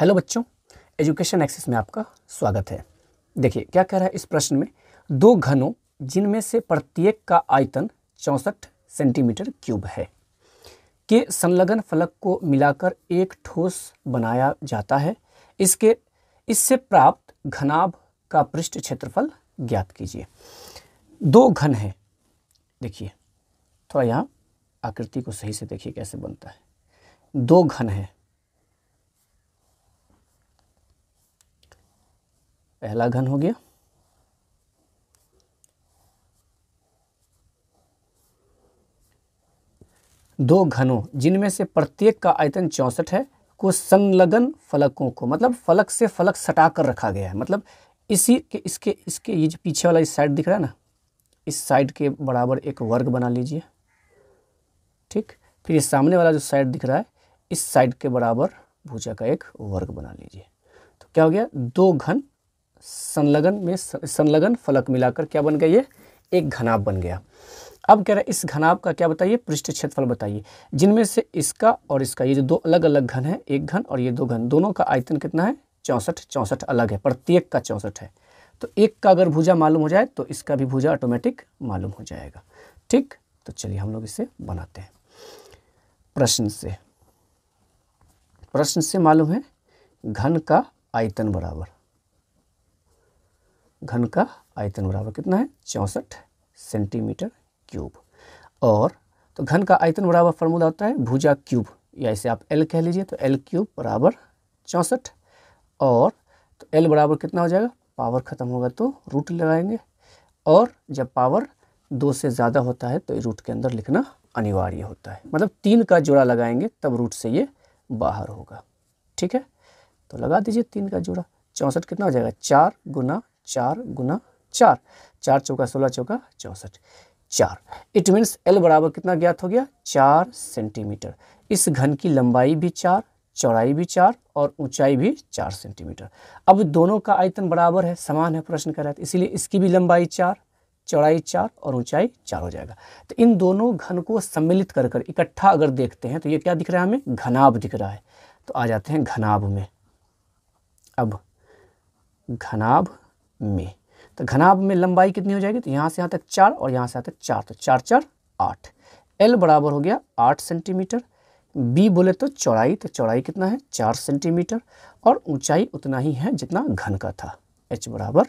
hello बच्चों education access में आपका स्वागत है देखिए क्या कह रहा है इस प्रश्न में दो घनों जिनमें से प्रत्येक का आयतन चौंसठ सेंटीमीटर क्यूब है के संलग्न फलक को मिलाकर एक ठोस बनाया जाता है इसके इससे प्राप्त घनाभ का पृष्ठ क्षेत्रफल ज्ञात कीजिए दो घन है देखिए थोड़ा यहाँ आकृति को सही से देखिए कैसे बनता है दो घन है पहला घन हो गया दो घनों जिनमें से प्रत्येक का आयतन चौंसठ है को संलग्न फलकों को मतलब फलक से फलक सटा कर रखा गया है मतलब इसी के इसके इसके ये जो पीछे वाला इस साइड दिख रहा है ना इस साइड के बराबर एक वर्ग बना लीजिए ठीक फिर ये सामने वाला जो साइड दिख रहा है इस साइड के बराबर भुजा का एक वर्ग बना लीजिए तो क्या हो गया दो घन संलग्न में संलग्न फलक मिलाकर क्या बन गया ये एक घनाब बन गया अब कह रहा है इस घनाब का क्या बताइए पृष्ठ क्षेत्रफल बताइए जिनमें से इसका और इसका ये जो दो अलग अलग घन है एक घन और ये दो घन दोनों का आयतन कितना है चौंसठ चौंसठ अलग है प्रत्येक का चौंसठ है तो एक का अगर भुजा मालूम हो जाए तो इसका भी भुजा ऑटोमेटिक मालूम हो जाएगा ठीक तो चलिए हम लोग इसे बनाते हैं प्रश्न से प्रश्न से मालूम है घन का आयतन बराबर घन का आयतन बराबर कितना है चौंसठ सेंटीमीटर क्यूब और तो घन का आयतन बराबर फार्मूला होता है भुजा क्यूब या इसे आप एल कह लीजिए तो एल क्यूब बराबर चौंसठ और तो एल बराबर कितना हो जाएगा पावर ख़त्म होगा तो रूट लगाएंगे और जब पावर दो से ज़्यादा होता है तो रूट के अंदर लिखना अनिवार्य होता है मतलब तीन का जोड़ा लगाएंगे तब रूट से ये बाहर होगा ठीक है तो लगा दीजिए तीन का जोड़ा चौंसठ कितना हो जाएगा चार गुना चार गुना चार चार चौका सोलह चौका चौसठ चार इट मीन्स एल बराबर कितना ज्ञात हो गया चार सेंटीमीटर इस घन की लंबाई भी चार चौड़ाई भी चार और ऊंचाई भी चार सेंटीमीटर अब दोनों का आयतन बराबर है समान है प्रश्न कर रहा है तो इसीलिए इसकी भी लंबाई चार चौड़ाई चार और ऊंचाई चार हो जाएगा तो इन दोनों घन को सम्मिलित कर कर इकट्ठा अगर देखते हैं तो ये क्या दिख रहा है हमें घनाभ दिख रहा है तो आ जाते हैं घनाभ में अब घनाभ में तो घनाभ में लंबाई कितनी हो जाएगी तो यहाँ से यहाँ तक चार और यहाँ से यहाँ तक चार तो चार चार आठ एल बराबर हो गया आठ सेंटीमीटर बी बोले तो चौड़ाई तो चौड़ाई कितना है चार सेंटीमीटर और ऊंचाई उतना ही है जितना घन का था एच बराबर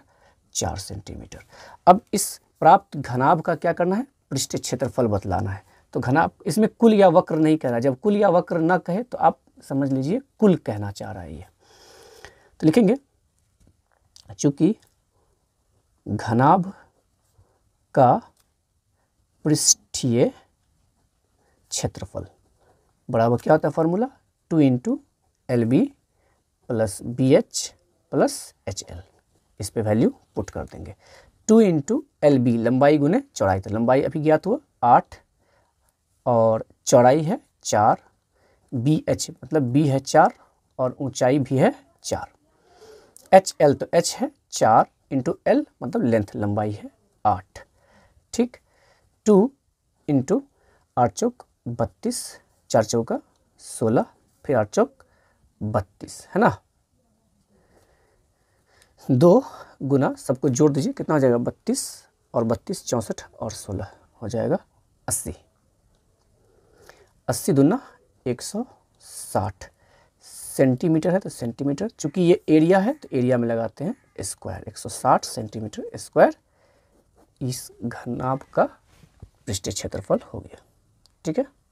चार सेंटीमीटर अब इस प्राप्त घनाभ का क्या करना है पृष्ठ क्षेत्रफल बतलाना है तो घनाभ इसमें कुल या वक्र नहीं कह रहा जब कुल या वक्र न कहे तो आप समझ लीजिए कुल कहना चाह रहा है तो लिखेंगे चूंकि घनाभ का पृष्ठीय क्षेत्रफल बराबर क्या होता है formula two into L B plus B H plus H L इस पे वैल्यू पुट कर देंगे टू इंटू एल बी लंबाई गुने चौड़ाई तो लंबाई अभी ज्ञात हुआ आठ और चौड़ाई है चार बी एच मतलब बी है चार और ऊंचाई भी है चार एच एल तो एच है चार इंटू एल मतलब लेंथ लंबाई है आठ ठीक टू इंटू आठ चौक बत्तीस चार चौका सोलह फिर आठ चौक बत्तीस है ना दो गुना सबको जोड़ दीजिए कितना हो जाएगा बत्तीस और बत्तीस चौंसठ और सोलह हो जाएगा अस्सी अस्सी दुना एक सौ साठ सेंटीमीटर है तो सेंटीमीटर चूंकि ये एरिया है तो एरिया में लगाते हैं स्क्वायर 160 सेंटीमीटर स्क्वायर इस घनाभ का पृष्ठ क्षेत्रफल हो गया ठीक है